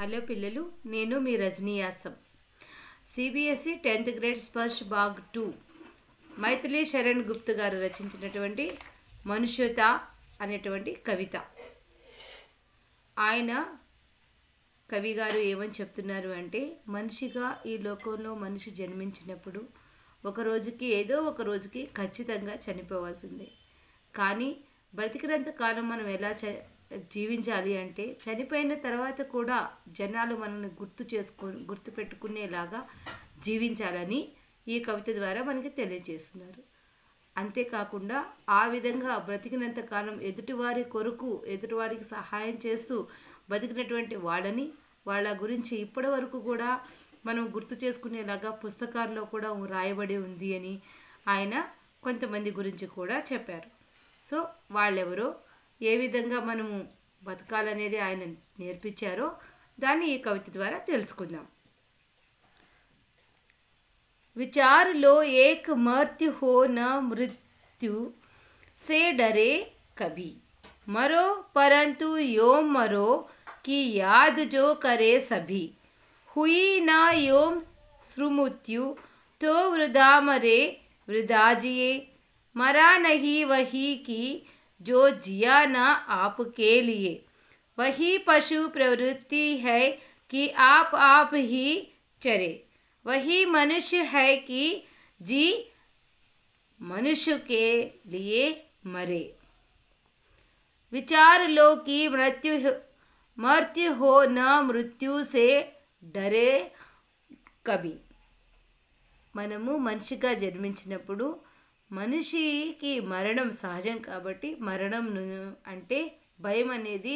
hello పిల్లలు నేను మీ రజనీయాసం CBSE e tenth grade Sparsh Bhag two Maithili Sharan Gupt గారు రచించినటువంటి మనుష్యత అనేటువంటి కవిత ఆయన కవి గారు ఏమని చెప్తున్నారు అంటే మనిషిగా ఈ లోకంలో మనిషి జన్మించినప్పుడు ఒక రోజుకి ఏదో ఒక రోజుకి ఖచ్చితంగా చనిపోవాల్సిందే కానీ బ్రతికినంత కాలం మనం ఎలా చ జీవించాలి అంటే చనిపోయిన తర్వాత కూడా జనాలు మనల్ని గుర్తు గుర్తు పెట్టుకునేలాగా జీవించాలని ఈ కవిత ద్వారా మనకి తెలియజేస్తున్నారు అంతేకాకుండా ఆ విధంగా బ్రతికినంత కాలం ఎదుటివారి కొరకు ఎదుటివారికి సహాయం చేస్తూ బతికినటువంటి వాళ్ళని వాళ్ళ గురించి ఇప్పటి వరకు కూడా మనం గుర్తు చేసుకునేలాగా పుస్తకాల్లో కూడా రాయబడి ఉంది అని ఆయన కొంతమంది గురించి కూడా చెప్పారు సో వాళ్ళెవరో ఏ విధంగా మనము బతకాలనేది ఆయన నేర్పించారో దాన్ని ఈ కవిత ద్వారా తెలుసుకుందాం విచారులో ఏక్ మర్త్యు హో న మృత్యు సే డరే కవి మరో పరంతు యోం మరో కి యాద్ జో కరే సభి హుయి నా योम सुमृत्यु తో वृदा मरे वृदा మరా నహి नहीं जो जिया न आपके लिए वही पशु प्रवृत्ति है कि आप आप ही चरे वही मनुष्य है कि जी मनुष्य के लिए मरे विचार लो कि मृत्यु मृत्यु हो न मृत्यु से डरे कभी మనము మనిషిగా జన్మించినప్పుడు మనిషికి మరణం సహజం కాబట్టి మరణం అంటే భయం అనేది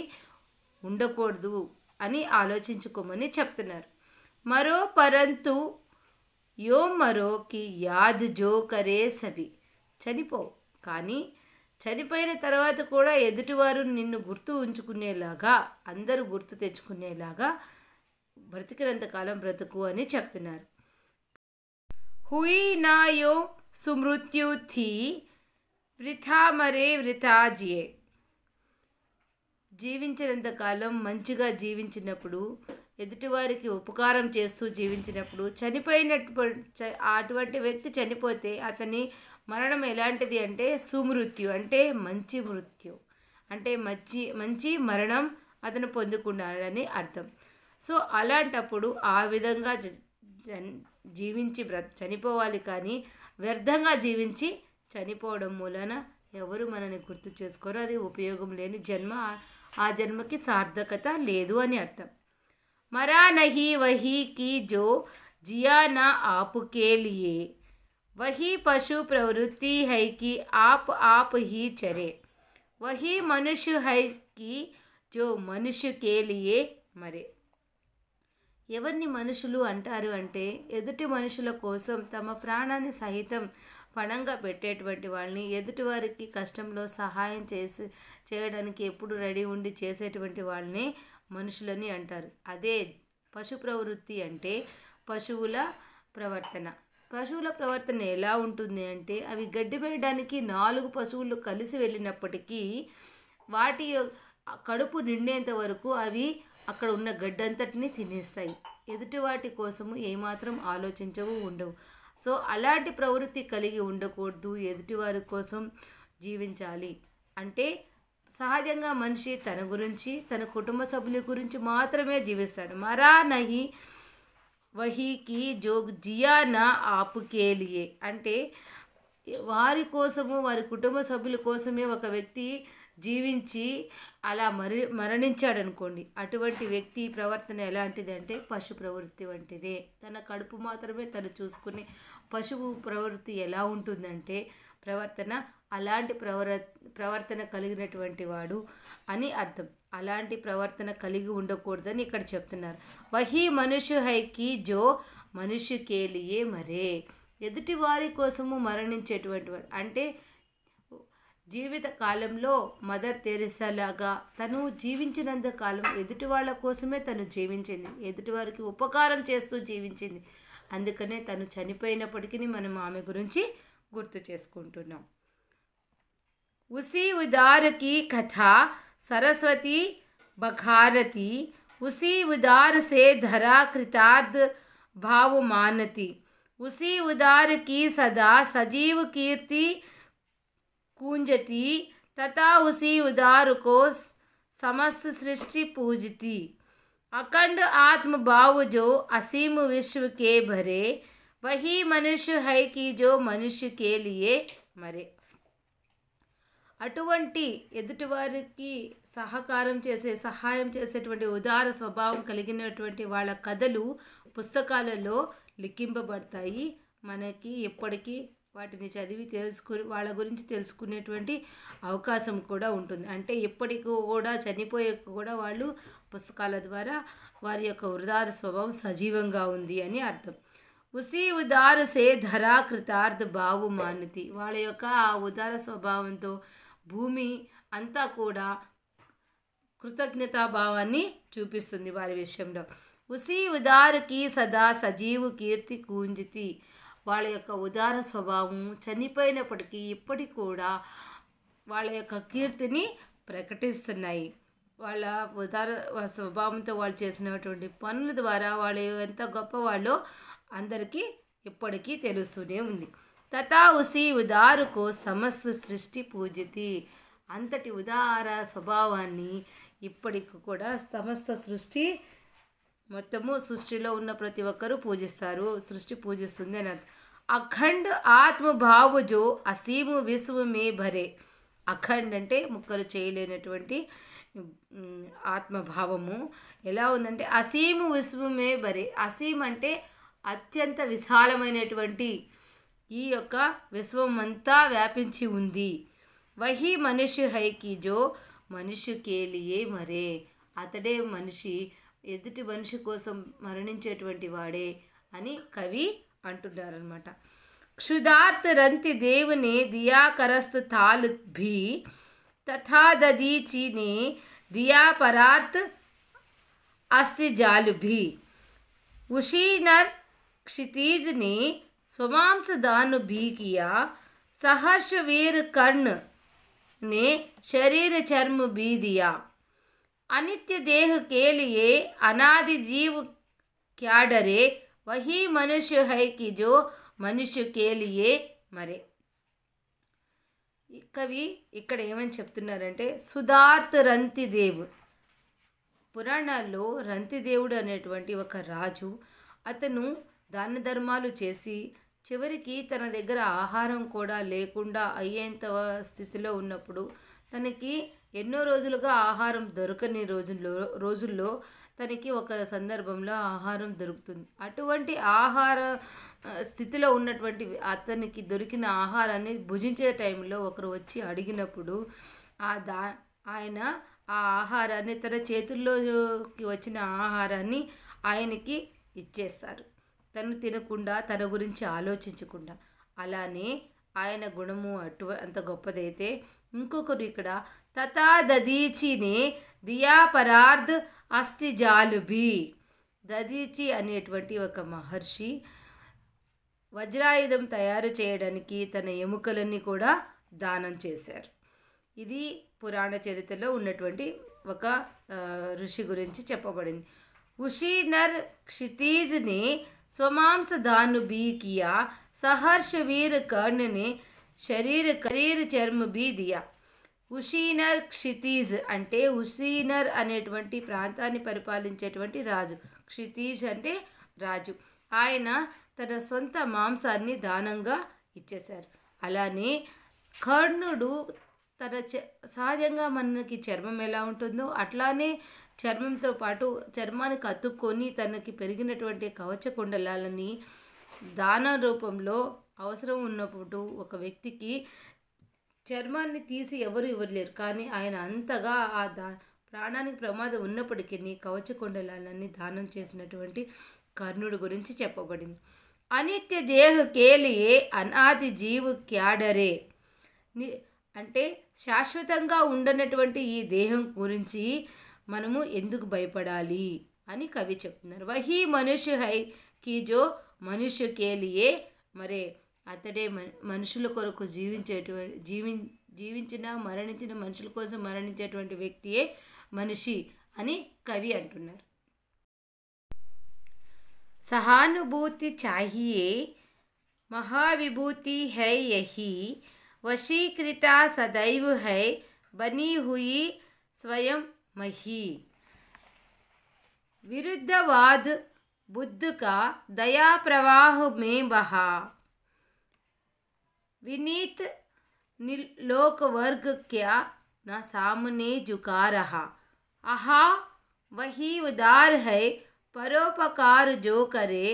ఉండకూడదు అని ఆలోచించుకోమని చెప్తున్నారు మరో పరంతు యో మరోకి యాద్ జో కరే సభి చనిపో కానీ చనిపోయిన తర్వాత కూడా ఎదుటివారు నిన్ను గుర్తు ఉంచుకునేలాగా అందరూ గుర్తు తెచ్చుకునేలాగా బ్రతికినంతకాలం బ్రతుకు అని చెప్తున్నారు హుయి నాయో థీ వృథా మరే వృథాజియే జీవించినంతకాలం మంచిగా జీవించినప్పుడు ఎదుటివారికి ఉపకారం చేస్తూ జీవించినప్పుడు చనిపోయినట్టు అటువంటి వ్యక్తి చనిపోతే అతని మరణం ఎలాంటిది అంటే సుమృత్యు అంటే మంచి మృత్యు అంటే మంచి మంచి మరణం అతను పొందుకున్నాడని అర్థం సో అలాంటప్పుడు ఆ విధంగా జీవించి బ్ర చనిపోవాలి కానీ వ్యర్థంగా జీవించి చనిపోవడం మూలన ఎవరు మనని గుర్తు చేసుకోరు అది ఉపయోగం లేని జన్మ ఆ జన్మకి సార్థకత లేదు అని అర్థం మరా నహి వహీ కి జో जिया ना आपके लिए वही पशु प्रवृत्ति है कि आप आप ही चरे वही मनुष्य है कि जो मनुष्य के लिए मरे ఎవరిని మనుషులు అంటారు అంటే ఎదుటి మనుషుల కోసం తమ ప్రాణాన్ని సహితం పణంగా పెట్టేటువంటి వాళ్ళని ఎదుటి వారికి కష్టంలో సహాయం చేసి చేయడానికి ఎప్పుడు రెడీ ఉండి చేసేటువంటి వాళ్ళని మనుషులని అంటారు అదే పశు ప్రవృత్తి అంటే పశువుల ప్రవర్తన పశువుల ప్రవర్తన ఎలా ఉంటుంది అంటే అవి గడ్డి వేయడానికి నాలుగు పశువులు కలిసి వెళ్ళినప్పటికీ వాటి కడుపు నిండేంత వరకు అవి అక్కడ ఉన్న గడ్డంతటిని తినేస్తాయి ఎదుటి వాటి కోసము ఏమాత్రం ఆలోచించవు ఉండవు సో అలాంటి ప్రవృత్తి కలిగి ఉండకూడదు ఎదుటి వారి కోసం జీవించాలి అంటే సహజంగా మనిషి తన గురించి తన కుటుంబ సభ్యుల గురించి మాత్రమే జీవిస్తాడు మరా నహి వహీకి జోగ్ జియానా ఆపుకేలియే అంటే వారి కోసము వారి కుటుంబ సభ్యుల కోసమే ఒక వ్యక్తి జీవించి అలా మరి మరణించాడు అనుకోండి అటువంటి వ్యక్తి ప్రవర్తన ఎలాంటిది అంటే పశు ప్రవృత్తి వంటిదే తన కడుపు మాత్రమే తను చూసుకునే పశువు ప్రవృత్తి ఎలా ఉంటుందంటే ప్రవర్తన అలాంటి ప్రవర ప్రవర్తన కలిగినటువంటి వాడు అని అర్థం అలాంటి ప్రవర్తన కలిగి ఉండకూడదని ఇక్కడ చెప్తున్నారు వహీ మనుషు హైకి జో మనుషు కేలియే మరే ఎదుటి వారి కోసము మరణించేటువంటి వాడు అంటే జీవిత కాలంలో మదర్ లాగా తను జీవించినంత కాలం ఎదుటి వాళ్ళ కోసమే తను జీవించింది ఎదుటివారికి ఉపకారం చేస్తూ జీవించింది అందుకనే తను చనిపోయినప్పటికీ మనం ఆమె గురించి గుర్తు చేసుకుంటున్నాం ఉసి ఉదారకి కథ సరస్వతి బఖారతి ఉసి ఉదార్ సే ధరా కృతార్థ భావమానతి ఉసి ఉదార్ సదా సజీవ కీర్తి కూంజతి तथा ఉసి ఉదారుకో సమస్త సృష్టి सृष्टि पूजती अखंड आत्म भाव जो असीम विश्व के भरे वही मनुष्य है कि మరే అటువంటి ఎదుటివారికి సహకారం చేసే సహాయం చేసేటువంటి ఉదార స్వభావం కలిగినటువంటి వాళ్ళ కథలు పుస్తకాలలో లిఖింపబడతాయి మనకి ఎప్పటికీ వాటిని చదివి తెలుసుకుని వాళ్ళ గురించి తెలుసుకునేటువంటి అవకాశం కూడా ఉంటుంది అంటే ఇప్పటికి కూడా చనిపోయే కూడా వాళ్ళు పుస్తకాల ద్వారా వారి యొక్క ఉదార స్వభావం సజీవంగా ఉంది అని అర్థం ఉసి ఉదార సే ధరా కృతార్థ బావు మానతి వాళ్ళ యొక్క ఆ ఉదార స్వభావంతో భూమి అంతా కూడా కృతజ్ఞతాభావాన్ని చూపిస్తుంది వారి విషయంలో ఉసి ఉదారుకి సదా సజీవు కీర్తి కూంజితి వాళ్ళ యొక్క ఉదార స్వభావం చనిపోయినప్పటికీ ఇప్పటి కూడా వాళ్ళ యొక్క కీర్తిని ప్రకటిస్తున్నాయి వాళ్ళ ఉదార స్వభావంతో వాళ్ళు చేసినటువంటి పనుల ద్వారా వాళ్ళు ఎంత గొప్పవాళ్ళో అందరికీ ఇప్పటికీ తెలుస్తూనే ఉంది తథా ఉసి ఉదారుకో సమస్త సృష్టి పూజితి అంతటి ఉదార స్వభావాన్ని ఇప్పటికి కూడా సమస్త సృష్టి మొత్తము సృష్టిలో ఉన్న ప్రతి ఒక్కరూ పూజిస్తారు సృష్టి పూజిస్తుంది అని అర్థం అఖండ్ ఆత్మభావుజు అసీము విశ్వమే భరే అఖండ్ అంటే ముక్కలు చేయలేనటువంటి ఆత్మభావము ఎలా ఉందంటే అసీము విశ్వమే భరే అసీం అంటే అత్యంత విశాలమైనటువంటి ఈ యొక్క విశ్వం అంతా వ్యాపించి ఉంది వహి మనిషి హైకి జో మనిషి కేలియే మరే అతడే మనిషి ఎదుటి మనిషి కోసం మరణించేటువంటి వాడే అని కవి అంటున్నారనమాట క్షుదార్థ రంతి దేవుని దియాకరస్తు భీ తథాదీచిని దియాపరార్థ్ అస్తి భీ ఉషీనర్ క్షితీజ్ని స్వమాంసదాను బీకియా सहर्ष वीर कर्ण శరీర చర్మ బీదియా ಅನಿತ್ಯ ದೇಹಕ್ಕೇಲಿಯೇ ಅನಾದಿ जीव क्या डरे वही मनुष्य है कि जो మనుష్యు కేలియే మరే కవి ఇక్కడ ఏమని చెప్తున్నారంటే సుధార్థ్ రంతిదేవు పురాణాల్లో రంతిదేవుడు అనేటువంటి ఒక రాజు అతను దాన ధర్మాలు చేసి చివరికి తన దగ్గర ఆహారం కూడా లేకుండా అయ్యేంత స్థితిలో ఉన్నప్పుడు తనకి ఎన్నో రోజులుగా ఆహారం దొరకని రోజుల్లో రోజుల్లో తనకి ఒక సందర్భంలో ఆహారం దొరుకుతుంది అటువంటి ఆహార స్థితిలో ఉన్నటువంటి అతనికి దొరికిన ఆహారాన్ని భుజించే టైంలో ఒకరు వచ్చి అడిగినప్పుడు ఆ దా ఆయన ఆ ఆహారాన్ని తన చేతుల్లోకి వచ్చిన ఆహారాన్ని ఆయనకి ఇచ్చేస్తారు తను తినకుండా తన గురించి ఆలోచించకుండా అలానే ఆయన గుణము అటు అంత గొప్పదైతే ఇంకొకరు ఇక్కడ తథా దదీచిని దియాపరార్థ్ అస్థి జాలుబి దదీచి అనేటువంటి ఒక మహర్షి వజ్రాయుధం తయారు చేయడానికి తన ఎముకలన్నీ కూడా దానం చేశారు ఇది పురాణ చరిత్రలో ఉన్నటువంటి ఒక ఋషి గురించి చెప్పబడింది ఉషీనర్ క్షితీజ్ని స్వమాంస దాను బీకియా సహర్ష వీర్ కర్ణుని శరీర కరీర్ చర్మ బీ దియా ఉషీనర్ క్షితీజ్ అంటే ఉషీనర్ అనేటువంటి ప్రాంతాన్ని పరిపాలించేటువంటి రాజు క్షితీజ్ అంటే రాజు ఆయన తన సొంత మాంసాన్ని దానంగా ఇచ్చేశారు అలానే కర్ణుడు తన సహజంగా మనకి చర్మం ఎలా ఉంటుందో అట్లానే చర్మంతో పాటు చర్మానికి అతుక్కొని తనకి పెరిగినటువంటి కవచ కుండలాలని దాన రూపంలో అవసరం ఉన్నప్పుడు ఒక వ్యక్తికి చర్మాన్ని తీసి ఎవరు ఇవ్వలేరు కానీ ఆయన అంతగా ఆ దా ప్రాణానికి ప్రమాదం ఉన్నప్పటికీ కవచకుండలాలన్నీ దానం చేసినటువంటి కర్ణుడి గురించి చెప్పబడింది అనిత్య దేహ కేలియే అనాది జీవు క్యాడరే అంటే శాశ్వతంగా ఉండనటువంటి ఈ దేహం గురించి మనము ఎందుకు భయపడాలి అని కవి చెప్తున్నారు వహీ మనుష్య హై కీజో మనుషు మనుష్య కేలియే మరే అతడే మనుషుల కొరకు జీవించేటువంటి జీవి జీవించిన మరణించిన మనుషుల కోసం మరణించేటువంటి వ్యక్తియే మనిషి అని కవి అంటున్నారు సహానుభూతి చాహియే మహావిభూతి హై యహి వశీకృత సదైవ్ హై బనీ హుయి స్వయం మహి విరుద్ధవాద్ बुद्ध దయా दया प्रवाह में వినీత్ लोक वर्ग क्या నా सामने झुका रहा आहा वही उदार है परोपकार जो करे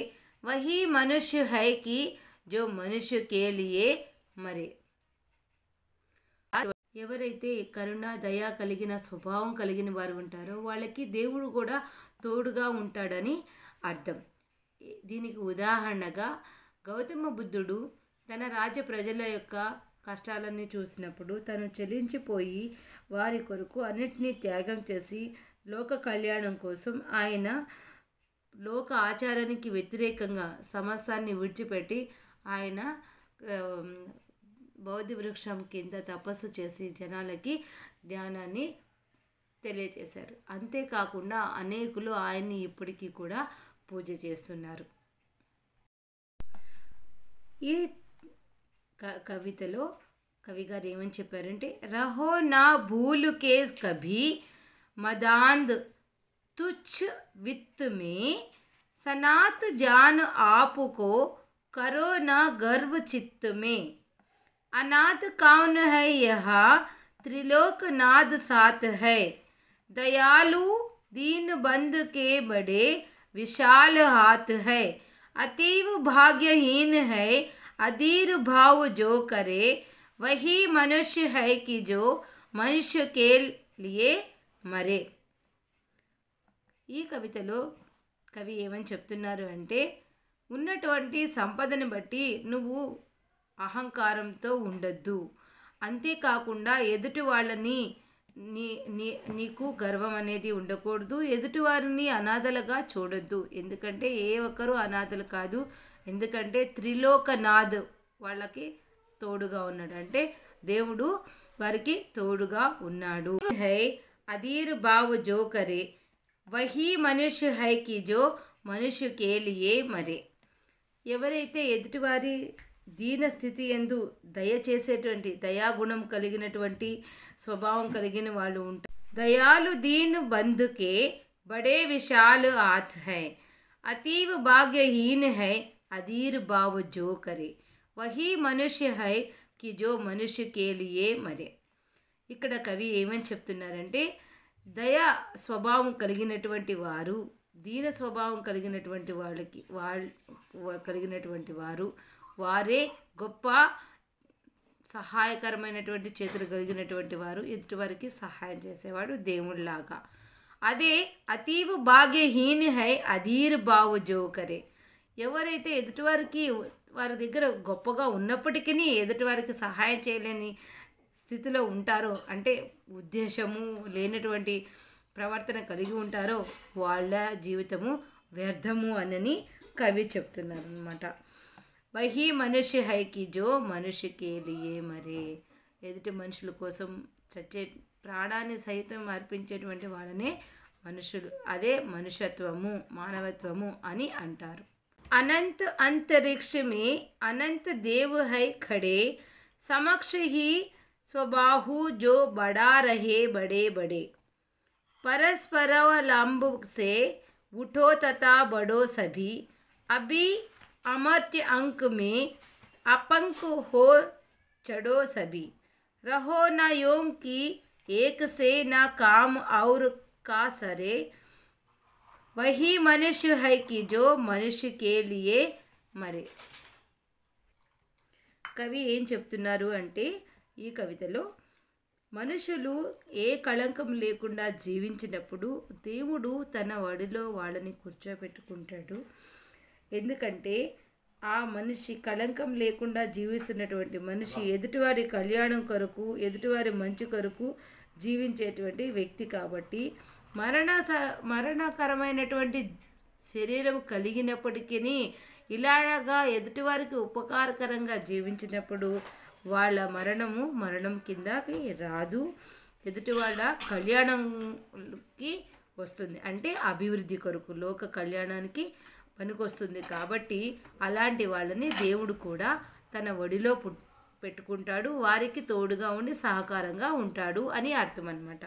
वही मनुष्य है कि जो మనుష్య के మరే ఎవరైతే కరుణ దయా కలిగిన స్వభావం కలిగిన వారు ఉంటారో వాళ్ళకి దేవుడు కూడా తోడుగా ఉంటాడని అర్థం దీనికి ఉదాహరణగా గౌతమ బుద్ధుడు తన రాజ్య ప్రజల యొక్క కష్టాలన్నీ చూసినప్పుడు తను చెలించిపోయి వారి కొరకు అన్నిటినీ త్యాగం చేసి లోక కళ్యాణం కోసం ఆయన లోక ఆచారానికి వ్యతిరేకంగా సమస్తాన్ని విడిచిపెట్టి ఆయన బౌద్ధ వృక్షం కింద తపస్సు చేసి జనాలకి ధ్యానాన్ని తెలియచేశారు అంతేకాకుండా అనేకులు ఆయన్ని ఇప్పటికీ కూడా పూజ చేస్తున్నారు ఈ कविता కవితలో కవి గారు ఏమని भूल के कभी मदांद కేజ్ तुच्छ वित्त में सनात जान आप को करो न गर्व चित्त में अनाथ कौन है यह त्रिलोकनाद सात है दयालु दीन बंद के बड़े विशाल हाथ है अतीव भाग्यहीन है अधीर भाव जो करे वही मनुष्य है कि जो మనుష్య కేల్ లియే మరే ఈ కవితలో కవి ఏమని చెప్తున్నారు అంటే ఉన్నటువంటి సంపదను బట్టి నువ్వు అహంకారంతో ఉండొద్దు అంతేకాకుండా ఎదుటి వాళ్ళని నీ నీ నీకు గర్వం అనేది ఉండకూడదు ఎదుటివారిని అనాథలుగా చూడొద్దు ఎందుకంటే ఏ ఒక్కరూ అనాథలు కాదు ఎందుకంటే త్రిలోకనాథ్ వాళ్ళకి తోడుగా ఉన్నాడు అంటే దేవుడు వారికి తోడుగా ఉన్నాడు హై అధీర్ బావు జో కరే వహీ మనుష్య హైకి జో మనుషు కేలియే మరే ఎవరైతే ఎదుటివారి దీన స్థితి ఎందు దయ చేసేటువంటి దయాగుణం కలిగినటువంటి స్వభావం కలిగిన వాళ్ళు ఉంటారు దయాలు దీన్ బంధుకే బడే విశాలు ఆత్ హై అతీవ భాగ్యహీన్ హై अधीर भाव जो करे వహీ మనుష్య హై కి జో మనుష్య కేలియే మరే ఇక్కడ కవి ఏమని చెప్తున్నారంటే దయా స్వభావం కలిగినటువంటి వారు దీన స్వభావం కలిగినటువంటి వాళ్ళకి వాళ్ళ కలిగినటువంటి వారు వారే గొప్ప సహాయకరమైనటువంటి చేతులు కలిగినటువంటి వారు ఎదుటివారికి సహాయం చేసేవాడు దేవుళ్ళలాగా అదే అతీవ భాగ్యహీని హై అధీర్ భావ జోకరే ఎవరైతే ఎదుటివారికి వారి దగ్గర గొప్పగా ఉన్నప్పటికీ ఎదుటివారికి సహాయం చేయలేని స్థితిలో ఉంటారో అంటే ఉద్దేశము లేనటువంటి ప్రవర్తన కలిగి ఉంటారో వాళ్ళ జీవితము వ్యర్థము అనని కవి చెప్తున్నారు అనమాట వహి మనుష్య హైకి జో మనుష్యకే లియే మరే ఎదుటి మనుషుల కోసం చచ్చే ప్రాణాన్ని సైతం అర్పించేటువంటి వాళ్ళనే మనుషులు అదే మనుషత్వము మానవత్వము అని అంటారు अनंत अंतरिक्ष में अनंत देव है खड़े समक्ष ही स्वबाहु जो बड़ा रहे बड़े बड़े परस्पर लंब से उठो तथा बढ़ो सभी अभी अमर्त्य अंक में अपंक हो चढ़ो सभी रहो न योम की एक से न काम और का सरे వహీ मनुष्य హై कि जो మనుష్య కేలియే మరి కవి ఏం చెప్తున్నారు అంటే ఈ కవితలో మనుషులు ఏ కళంకం లేకుండా జీవించినప్పుడు దేవుడు తన వడిలో వాళ్ళని కూర్చోబెట్టుకుంటాడు ఎందుకంటే ఆ మనిషి కళంకం లేకుండా జీవిస్తున్నటువంటి మనిషి ఎదుటివారి కళ్యాణం కొరకు ఎదుటివారి మంచి కొరకు జీవించేటువంటి వ్యక్తి కాబట్టి మరణ మరణకరమైనటువంటి శరీరం కలిగినప్పటికీ ఇలాగా ఎదుటివారికి ఉపకారకరంగా జీవించినప్పుడు వాళ్ళ మరణము మరణం కిందకి రాదు ఎదుటి వాళ్ళ కళ్యాణంకి వస్తుంది అంటే అభివృద్ధి కొరకు లోక కళ్యాణానికి పనికొస్తుంది కాబట్టి అలాంటి వాళ్ళని దేవుడు కూడా తన ఒడిలో పెట్టుకుంటాడు వారికి తోడుగా ఉండి సహకారంగా ఉంటాడు అని అర్థం అనమాట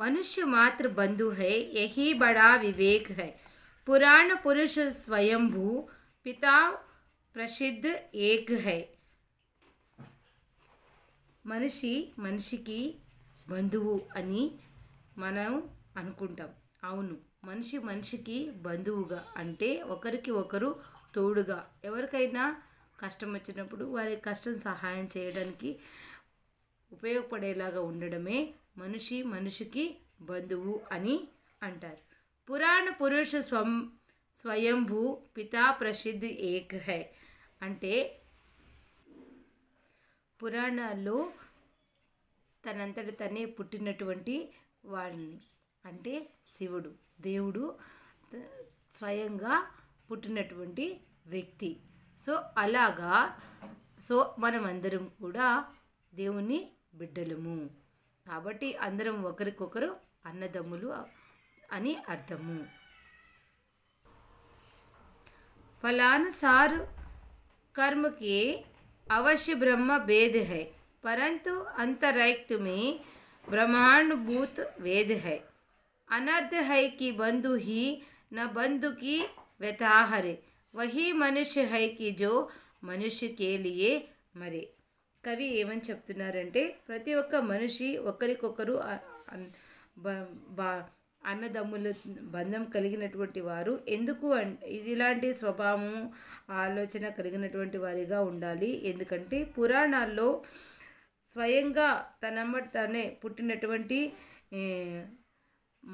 మనుష్య మాత్ర बंधु హై यही బడా వివేక్ హై పురాణ पुरुष స్వయంభూ పితా ప్రసిద్ధ ఏక్ హై మనిషి మనిషికి బంధువు అని మనం అనుకుంటాం అవును మనిషి మనిషికి బంధువుగా అంటే ఒకరికి ఒకరు తోడుగా ఎవరికైనా కష్టం వచ్చినప్పుడు వారి కష్టం సహాయం చేయడానికి ఉపయోగపడేలాగా ఉండడమే మనిషి మనిషికి బంధువు అని అంటారు పురాణ పురుష స్వం స్వయంభూ పితా ప్రసిద్ధి ఏక్ హై అంటే పురాణాల్లో తనంతట తనే పుట్టినటువంటి వాడిని అంటే శివుడు దేవుడు స్వయంగా పుట్టినటువంటి వ్యక్తి సో అలాగా సో మనమందరం కూడా దేవుని బిడ్డలము కాబట్టి अंदर ఒకరికొకరు अदमु अर्थम అర్థము फलानुसार कर्म के अवश्य ब्रह्म भेद है परंतु अंतरिक्त में ब्रह्मांड भूत वेद है अनर्थ है कि बंधु ही न बंधु की हरे वही मनुष्य है कि जो मनुष्य के लिए मरे కవి ఏమని చెప్తున్నారంటే ప్రతి ఒక్క మనిషి ఒకరికొకరు అన్నదమ్ముల బంధం కలిగినటువంటి వారు ఎందుకు ఇలాంటి స్వభావం ఆలోచన కలిగినటువంటి వారిగా ఉండాలి ఎందుకంటే పురాణాల్లో స్వయంగా తనమ్మ తనే పుట్టినటువంటి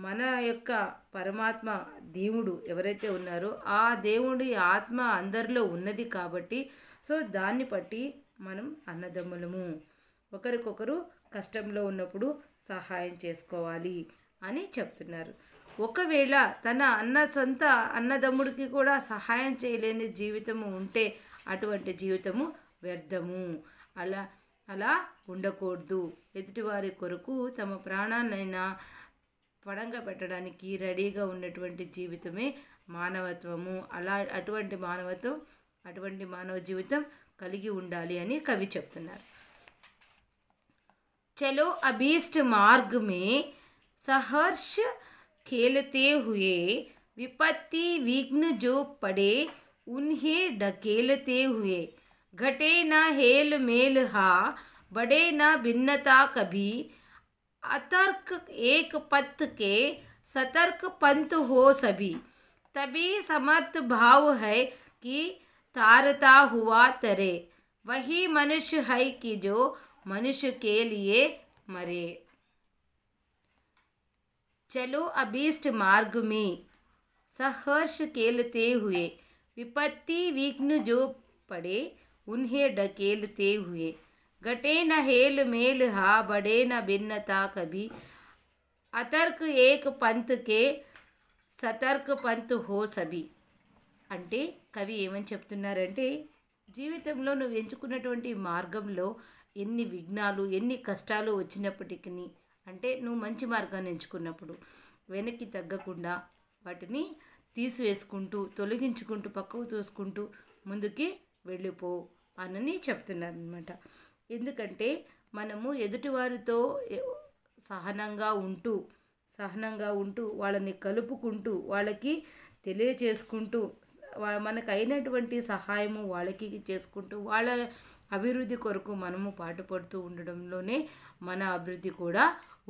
మన యొక్క పరమాత్మ దేవుడు ఎవరైతే ఉన్నారో ఆ దేవుడి ఆత్మ అందరిలో ఉన్నది కాబట్టి సో దాన్ని బట్టి మనం అన్నదమ్ములము ఒకరికొకరు కష్టంలో ఉన్నప్పుడు సహాయం చేసుకోవాలి అని చెప్తున్నారు ఒకవేళ తన అన్న సొంత అన్నదమ్ముడికి కూడా సహాయం చేయలేని జీవితము ఉంటే అటువంటి జీవితము వ్యర్థము అలా అలా ఉండకూడదు ఎదుటివారి కొరకు తమ ప్రాణాన్నైనా పడంగా పెట్టడానికి రెడీగా ఉన్నటువంటి జీవితమే మానవత్వము అలా అటువంటి మానవత్వం అటువంటి మానవ జీవితం కలిగి ఉండాలి అని కవి చెప్తున్నారు చలో అభీష్ట మార్గ్ మే खेलते हुए विपत्ति विघ्न जो पड़े उन्हें ढकेलते हुए घटे न हेल मेल हा बड़े न भिन्नता कभी अतर्क एक पथ के सतर्क पंथ हो सभी तभी समर्थ भाव है कि तारता हुआ तरे वही मनुष्य है कि जो मनुष्य के लिए मरे चलो अभीष्ट मार्ग में सहर्ष केलते हुए विपत्ति विघ्न जो पड़े उन्हें ढकेलते हुए घटे न हेल मेल हा बड़े न भिन्नता कभी अतर्क एक पंथ के सतर्क पंथ हो सभी अंटे కవి ఏమని చెప్తున్నారంటే జీవితంలో నువ్వు ఎంచుకున్నటువంటి మార్గంలో ఎన్ని విఘ్నాలు ఎన్ని కష్టాలు వచ్చినప్పటికీ అంటే నువ్వు మంచి మార్గాన్ని ఎంచుకున్నప్పుడు వెనక్కి తగ్గకుండా వాటిని తీసివేసుకుంటూ తొలగించుకుంటూ పక్కకు తోసుకుంటూ ముందుకి వెళ్ళిపో అనని చెప్తున్నారనమాట ఎందుకంటే మనము ఎదుటివారితో సహనంగా ఉంటూ సహనంగా ఉంటూ వాళ్ళని కలుపుకుంటూ వాళ్ళకి తెలియచేసుకుంటూ మనకు అయినటువంటి సహాయము వాళ్ళకి చేసుకుంటూ వాళ్ళ అభివృద్ధి కొరకు మనము పాటుపడుతూ ఉండడంలోనే మన అభివృద్ధి కూడా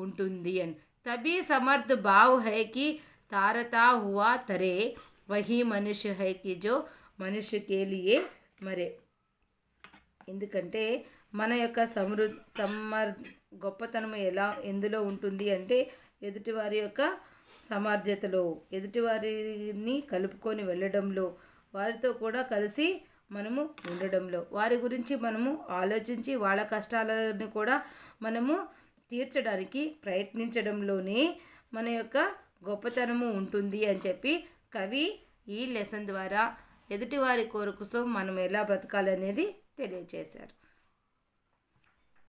ఉంటుంది అని తబీ సమర్థ భావ్ హైకి తారతా హువా తరే వహి మనుష్య హైకి జో కేలియే మరే ఎందుకంటే మన యొక్క సమృద్ధి సమర్ గొప్పతనం ఎలా ఎందులో ఉంటుంది అంటే ఎదుటివారి యొక్క సమార్జతలో ఎదుటివారిని కలుపుకొని వెళ్ళడంలో వారితో కూడా కలిసి మనము ఉండడంలో వారి గురించి మనము ఆలోచించి వాళ్ళ కష్టాలను కూడా మనము తీర్చడానికి ప్రయత్నించడంలోనే మన యొక్క గొప్పతనము ఉంటుంది అని చెప్పి కవి ఈ లెసన్ ద్వారా ఎదుటివారి కోరకుసం మనం ఎలా బ్రతకాలనేది తెలియజేశారు